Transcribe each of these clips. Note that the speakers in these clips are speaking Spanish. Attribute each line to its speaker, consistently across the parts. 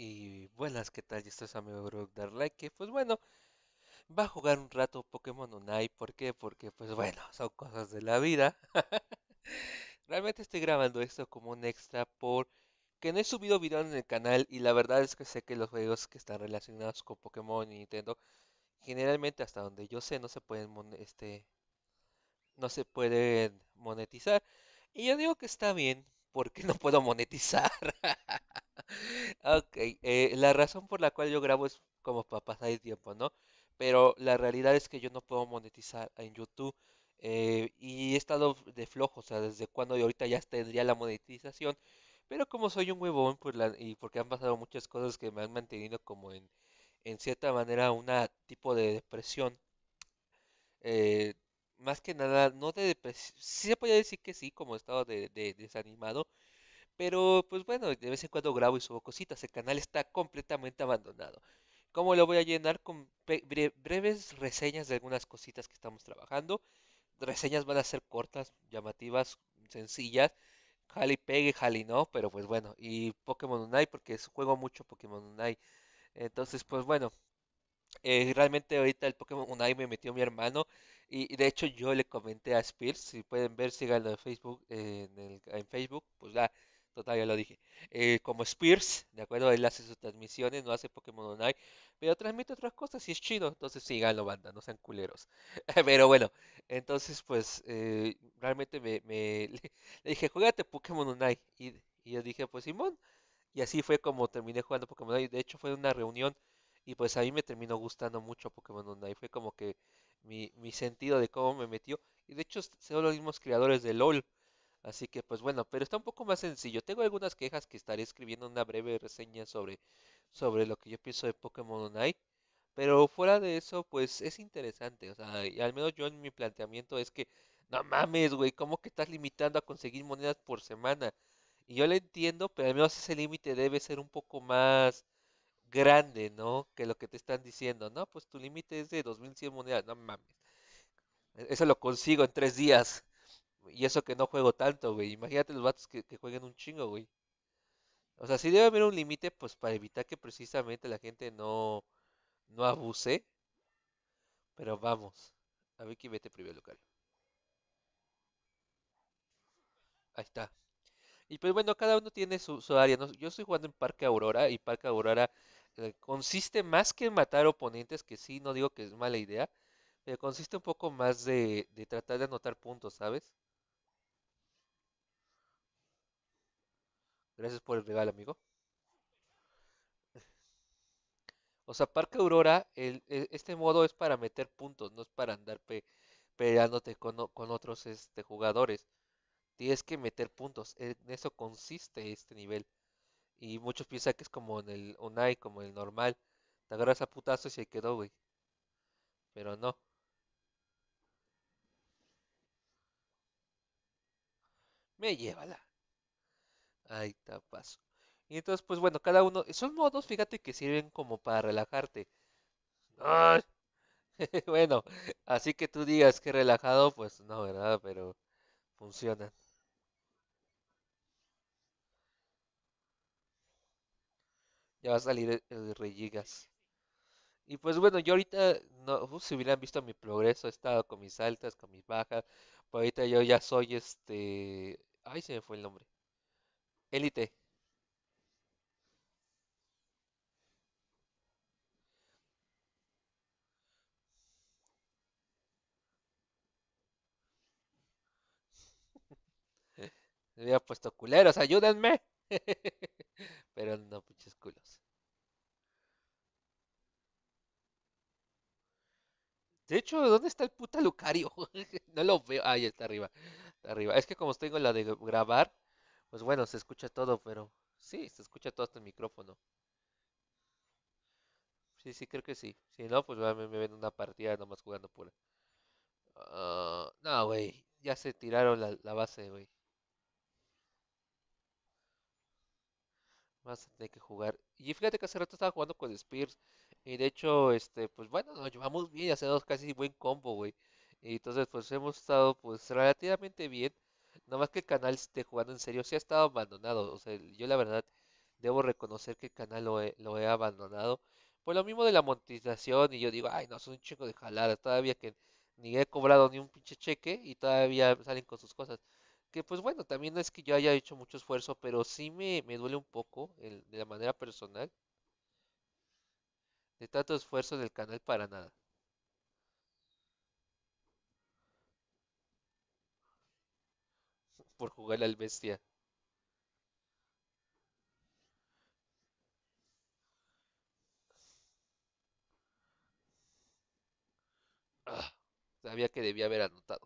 Speaker 1: Y buenas, ¿qué tal? Esto es amigo Brook Darlike. Que pues bueno, va a jugar un rato Pokémon Unite. ¿Por qué? Porque pues bueno, son cosas de la vida. Realmente estoy grabando esto como un extra por que no he subido videos en el canal y la verdad es que sé que los juegos que están relacionados con Pokémon y Nintendo generalmente hasta donde yo sé no se pueden este no se pueden monetizar y yo digo que está bien porque no puedo monetizar ok, eh, la razón por la cual yo grabo es como para pasar el tiempo, ¿no? Pero la realidad es que yo no puedo monetizar en YouTube. Eh, y he estado de flojo, o sea, desde cuando y ahorita ya tendría la monetización. Pero como soy un huevón por pues y porque han pasado muchas cosas que me han mantenido como en, cierta manera Un tipo de depresión. Eh, más que nada, no de depresión, se podría decir que sí, como estado de, desanimado, pero pues bueno, de vez en cuando grabo y subo cositas. El canal está completamente abandonado. ¿Cómo lo voy a llenar? Con breves reseñas de algunas cositas que estamos trabajando. Reseñas van a ser cortas, llamativas, sencillas. Jali pegue, jali no, pero pues bueno. Y Pokémon Unite, porque juego mucho Pokémon Unite. Entonces, pues bueno. Eh, realmente ahorita el Pokémon Unite me metió mi hermano. Y, de hecho yo le comenté a Spears, si pueden ver, síganlo en Facebook, en, Facebook, pues la total, ya lo dije. Eh, como Spears, ¿de acuerdo? Él hace sus transmisiones, no hace Pokémon Online, pero transmite otras cosas y es chino, Entonces síganlo, banda, no sean culeros. pero bueno, entonces pues eh, realmente me, le, dije, jugate Pokémon Online. Y, yo dije, pues Simón. Y así fue como terminé jugando Pokémon Online. De hecho fue una reunión y pues a mí me terminó gustando mucho Pokémon Online. Fue como que mi, mi sentido de cómo me metió. Y de hecho son los mismos creadores de LOL. Así que pues bueno, pero está un poco más sencillo. Tengo algunas quejas que estaré escribiendo una breve reseña sobre, sobre lo que yo pienso de Pokémon Unite. Pero fuera de eso, pues es interesante. O sea, al menos yo en mi planteamiento es que, no mames, güey, ¿cómo que estás limitando a conseguir monedas por semana? Y yo lo entiendo, pero al menos ese límite debe ser un poco más grande, ¿no? Que lo que te están diciendo. No, pues tu límite es de 2100 monedas, no mames. E-, eso lo consigo en tres días. Y eso que no juego tanto, güey. Imagínate los vatos que, jueguen un chingo, güey. O sea, sí debe haber un límite, pues para evitar que precisamente la gente no, no abuse. Pero vamos. A ver quién vete primer local. Ahí está. Y pues bueno, cada uno tiene su, área. Yo estoy jugando en Parque Aurora y Parque Aurora eh, consiste más que en matar oponentes, que sí, no digo que es mala idea, pero consiste un poco más de tratar de anotar puntos, ¿sabes? Gracias por el regalo, amigo. O sea, Parque Aurora, e, este modo es para meter puntos, no es para andar peleándote con, otros este, jugadores. Tienes que meter puntos, en eso consiste este nivel. Y muchos piensan que es como en el Unai, como el normal. Te agarras a putazo y se quedó, güey. Pero no. Me llévala. Ahí está, paso. Y entonces, pues bueno, cada uno. Esos modos, fíjate, que sirven como para relajarte. bueno, así que tú digas que relajado, pues no, ¿verdad? Pero funcionan. Ya va a salir el Regigas. Y pues bueno, yo ahorita, no, uh, si hubieran visto mi progreso, he estado con mis altas, con mis bajas, pues ahorita yo ya soy este... Ay, se me fue el nombre. Elite Me había puesto culeros, ayúdenme. Pero no, pinches culos. De hecho, ¿dónde está el puta Lucario? no lo veo. Ahí está arriba. Está arriba. Es que como estoy con la de grabar, pues bueno, se escucha todo, pero sí, se escucha todo hasta el micrófono. Sí, sí, creo que sí. Si no, pues me, ven una partida nomás jugando pura. Ah, no, güey. Ya se tiraron la, base, güey. Vas a tener que jugar. Y fíjate que hace rato estaba jugando con Spears. Y de hecho, este, pues bueno, nos llevamos bien. Hacemos casi buen combo, güey. Y entonces, pues hemos estado, pues, relativamente bien. Nada más que el canal esté jugando en serio, sí ha estado abandonado. O sea, yo la verdad debo reconocer que el canal lo he, abandonado. Por lo mismo de la monetización y yo digo, ay no, son un chico de jalada, Todavía que ni he cobrado ni un pinche cheque y todavía salen con sus cosas. Que pues bueno, también no es que yo haya hecho mucho esfuerzo, pero sí me, duele un poco de la manera personal. De tanto esfuerzo del canal para nada. por jugar al bestia. Ah, sabía que debía haber anotado.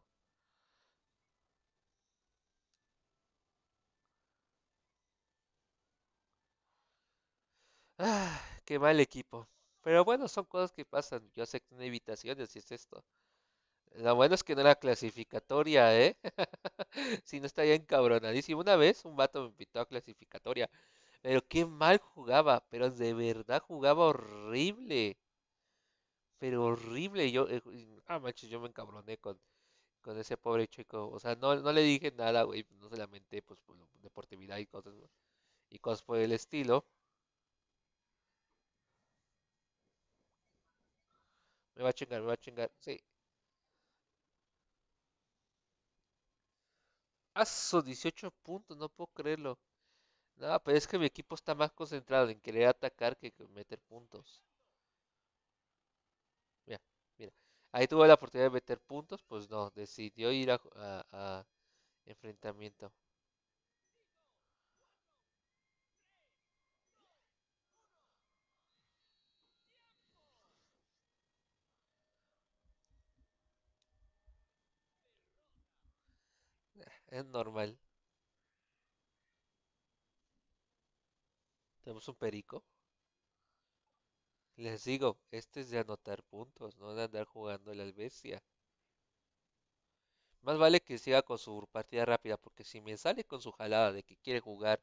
Speaker 1: Ah, qué mal equipo. Pero bueno, son cosas que pasan. Yo sé que evitaciones y es esto. Lo bueno es que no era clasificatoria, ¿eh? si no estaría encabronadísimo. Una vez un vato me invitó a clasificatoria. Pero qué mal jugaba. Pero de verdad jugaba horrible. Pero horrible. Yo, eh, ah, manches, yo me encabroné con, con ese pobre chico. O sea, no, no le dije nada, güey. No se lamenté, pues, por deportividad y cosas, y cosas por el estilo. Me va a chingar, me va a chingar. Sí, ¡Aso! 18 puntos, no puedo creerlo. No, pero es que mi equipo está más concentrado en querer atacar que meter puntos. Mira, mira. Ahí tuvo la oportunidad de meter puntos, pues no, decidió ir a enfrentamiento. es normal. Tenemos un perico. Les digo, este es de anotar puntos, no de andar jugando la bestia. Más vale que siga con su partida rápida, porque si me sale con su jalada de que quiere jugar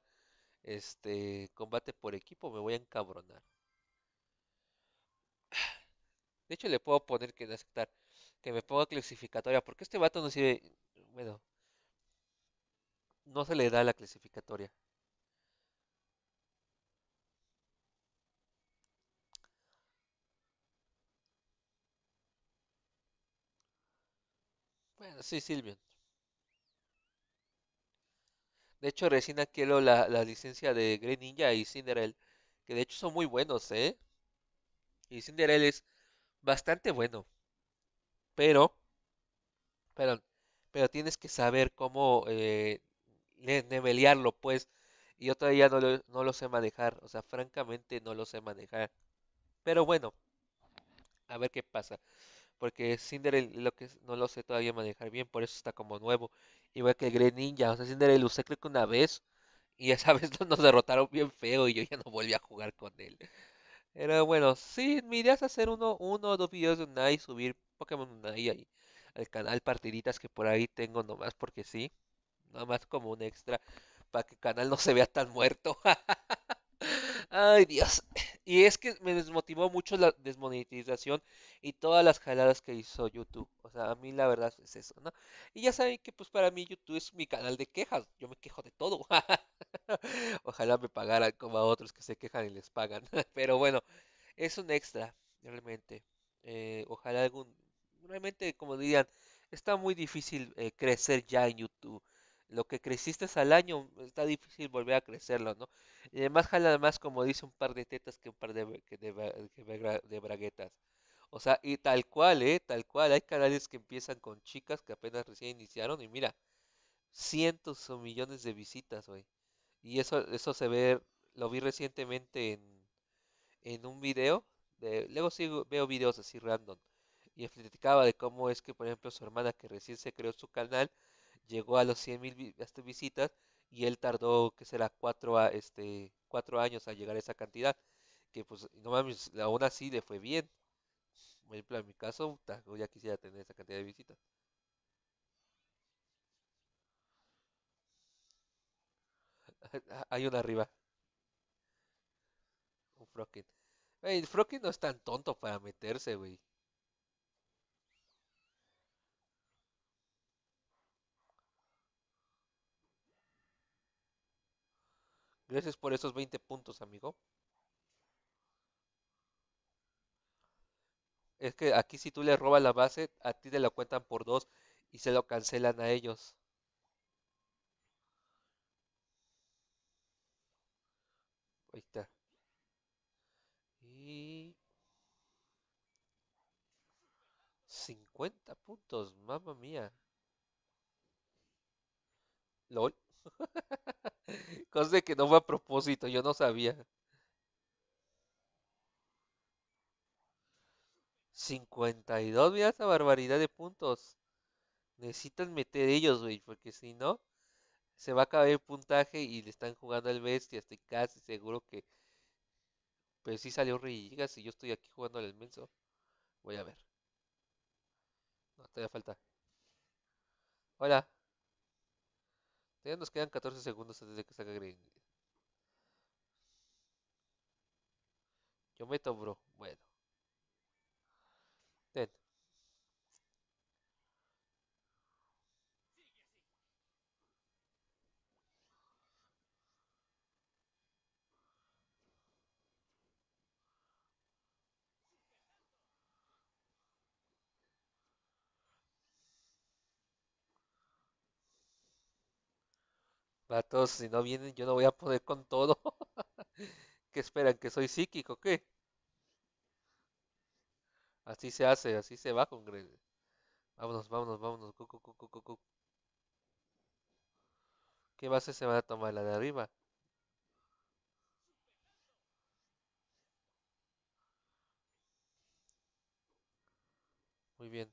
Speaker 1: este combate por equipo, me voy a encabronar. De hecho, le puedo poner que aceptar que me ponga clasificatoria, porque este vato no sirve. Bueno, no se le da la clasificatoria. Bueno, sí, Silvian. De hecho, recién adquiero la, la licencia de Green Ninja y Cinderel, que de hecho son muy buenos, ¿eh? Y Cinderel es bastante bueno. Pero, perdón, pero tienes que saber cómo eh, nebelearlo pues. Y yo todavía no lo, no lo sé manejar. O sea, francamente no lo sé manejar. Pero bueno, a ver qué pasa. Porque Cinderel lo que no lo sé todavía manejar bien, por eso está como nuevo. Igual que el Grey Ninja, o sea, Cinderel lo usé creo que una vez. Y esa vez nos derrotaron bien feo y yo ya no volví a jugar con él. Pero bueno, sí, mi idea es hacer uno, uno o dos videos de Unai, subir Pokémon Unai al canal Partiditas que por ahí tengo nomás porque sí nada más como un extra para que el canal no se vea tan muerto. Ay Dios. Y es que me desmotivó mucho la desmonetización y todas las jaladas que hizo YouTube. O sea, a mí la verdad es eso, ¿no? Y ya saben que pues para mí YouTube es mi canal de quejas. Yo me quejo de todo. Ojalá me pagaran como a otros que se quejan y les pagan. Pero bueno, es un extra, realmente. Eh, ojalá algún... Realmente, como dirían, está muy difícil eh, crecer ya en YouTube lo que creciste al año está difícil volver a crecerlo, ¿no? Y además jala más, como dice, un par de tetas que un par de, de, braguetas. O sea, y tal cual, ¿eh? Tal cual. Hay canales que empiezan con chicas que apenas recién iniciaron y mira, cientos o millones de visitas, hoy. Y eso, eso se ve, lo vi recientemente en, un video. De, luego sí veo videos así random. Y él de cómo es que, por ejemplo, su hermana que recién se creó su canal, llegó a los 100.000 visitas y él tardó, que será, cuatro, a, este, cuatro años a llegar a esa cantidad. Que pues, no mames, aún así le fue bien. En plan, en mi caso, ya quisiera tener esa cantidad de visitas. Hay una arriba. Un Frocken. el no es tan tonto para meterse, güey. Gracias por esos 20 puntos, amigo. Es que aquí si tú le robas la base, a ti te la cuentan por dos y se lo cancelan a ellos. Ahí está. Y 50 puntos, mamá mía. LOL. Cosa de que no fue a propósito, yo no sabía. 52, mira esa barbaridad de puntos. Necesitan meter ellos, güey, porque si no, se va a acabar el puntaje y le están jugando al bestia. Estoy casi seguro que. Pero pues si sí salió rey y yo estoy aquí jugando al menso. Voy a ver. No, todavía falta. Hola. Ya nos quedan 14 segundos antes de que salga Green. Yo meto, bro. Bueno. Vatos, si no vienen, yo no voy a poder con todo. ¿Qué esperan? ¿Que soy psíquico? ¿Qué? Así se hace, así se va, con Green Vámonos, vámonos, vámonos. ¿Qué base se van a tomar? ¿La de arriba? Muy bien.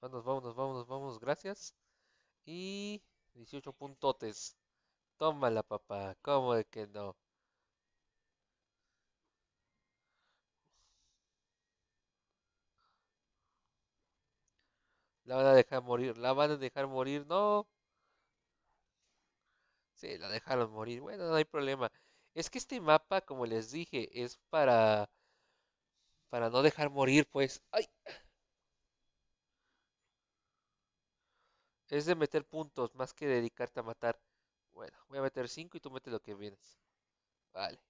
Speaker 1: vamos, Vámonos, vámonos, vámonos, vámonos, gracias. Y 18 puntotes. Tómala, papá. ¿Cómo de que no? La van a dejar morir. La van a dejar morir. No. Sí, la dejaron morir. Bueno, no hay problema. Es que este mapa, como les dije, es para... Para no dejar morir, pues... ¡Ay! Es de meter puntos más que dedicarte a matar. Bueno, voy a meter 5 y tú metes lo que vienes. Vale.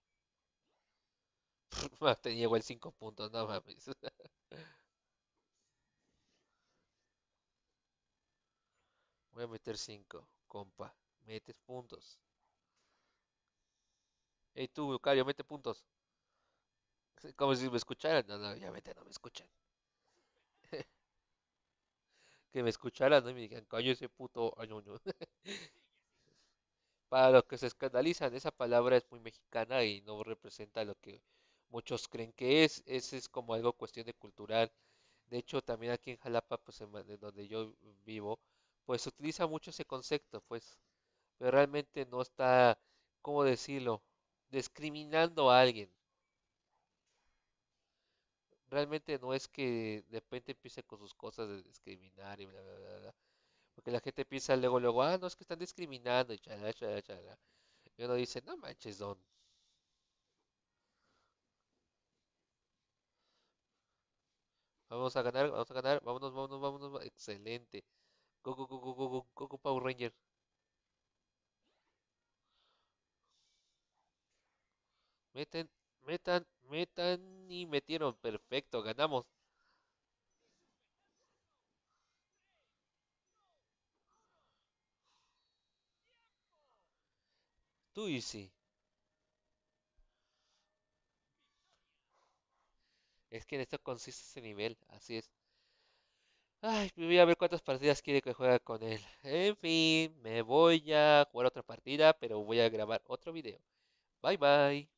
Speaker 1: Te llevo el 5 puntos, no mames. Voy a meter 5, compa. Metes puntos. Ey tú, eucario, mete puntos. Como si me escucharan. No, no, ya vete, no me escuchan que me escucharan ¿no? y me digan, coño, ese puto añoño. Para los que se escandalizan, esa palabra es muy mexicana y no representa lo que muchos creen que es. Ese es como algo cuestión de cultural. De hecho, también aquí en Jalapa, pues en donde yo vivo, pues se utiliza mucho ese concepto, pues. Pero realmente no está, ¿cómo decirlo? Discriminando a alguien realmente no es que de repente empiece con sus cosas de discriminar y bla, bla, bla, bla. Porque la gente piensa luego, luego, ah, no, es que están discriminando y chala, chala, chala. Y uno dice, no manches, don. Vamos a ganar, vamos a ganar, vámonos, vámonos, vámonos. Excelente. Go, go, go, go, go, go, go, go Power Ranger. Meten Metan, metan y metieron. Perfecto, ganamos. Tú y sí. Es que en esto consiste ese nivel, así es. Ay, voy a ver cuántas partidas quiere que juega con él. En fin, me voy a jugar otra partida, pero voy a grabar otro video. Bye bye.